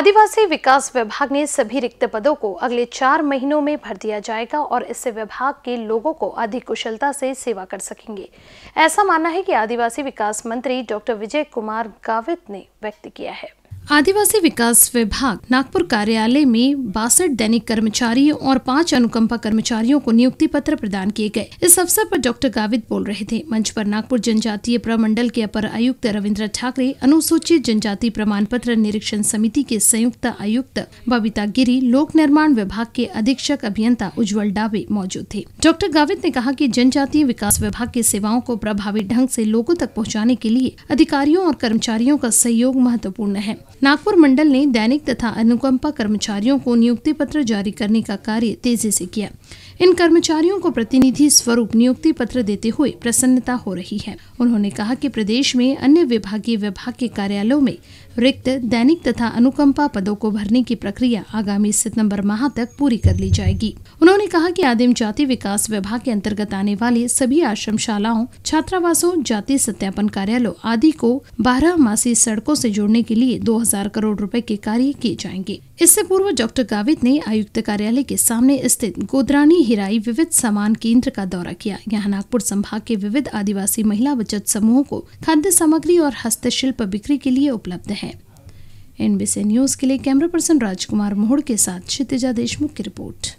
आदिवासी विकास विभाग ने सभी रिक्त पदों को अगले चार महीनों में भर दिया जाएगा और इससे विभाग के लोगों को अधिक कुशलता से सेवा कर सकेंगे ऐसा मानना है कि आदिवासी विकास मंत्री डॉक्टर विजय कुमार गावित ने व्यक्त किया है आदिवासी विकास विभाग नागपुर कार्यालय में बासठ दैनिक कर्मचारियों और पांच अनुकंपा कर्मचारियों को नियुक्ति पत्र प्रदान किए गए इस अवसर पर डॉक्टर गावित बोल रहे थे मंच पर नागपुर जनजातीय प्रमंडल के अपर आयुक्त रविंद्र ठाकरे अनुसूचित जनजाति प्रमाण पत्र निरीक्षण समिति के संयुक्त आयुक्त बबीता गिरी लोक निर्माण विभाग के अधीक्षक अभियंता उज्जवल डाबे मौजूद थे डॉक्टर गावित ने कहा की जनजातीय विकास विभाग की सेवाओं को प्रभावी ढंग ऐसी लोगों तक पहुँचाने के लिए अधिकारियों और कर्मचारियों का सहयोग महत्वपूर्ण है नागपुर मंडल ने दैनिक तथा अनुकंपा कर्मचारियों को नियुक्ति पत्र जारी करने का कार्य तेजी से किया इन कर्मचारियों को प्रतिनिधि स्वरूप नियुक्ति पत्र देते हुए प्रसन्नता हो रही है उन्होंने कहा कि प्रदेश में अन्य विभागीय विभाग के कार्यालयों में रिक्त दैनिक तथा अनुकंपा पदों को भरने की प्रक्रिया आगामी सितंबर माह तक पूरी कर ली जाएगी उन्होंने कहा कि आदिम जाति विकास विभाग के अंतर्गत आने वाले सभी आश्रम शालाओं छात्रावासों जाति सत्यापन कार्यालयों आदि को बारह मासी सड़कों से जोड़ने के लिए 2000 करोड़ रुपए के कार्य किए जाएंगे इससे पूर्व डॉक्टर गावित ने आयुक्त कार्यालय के सामने स्थित गोदरानी हिराई विविध सामान केंद्र का दौरा किया यहाँ नागपुर संभाग के विविध आदिवासी महिला बचत समूहों को खाद्य सामग्री और हस्तशिल्प बिक्री के लिए उपलब्ध है एनबीसी न्यूज के लिए कैमरा पर्सन राजकुमार मोहड़ के साथ क्षितिजा देशमुख की रिपोर्ट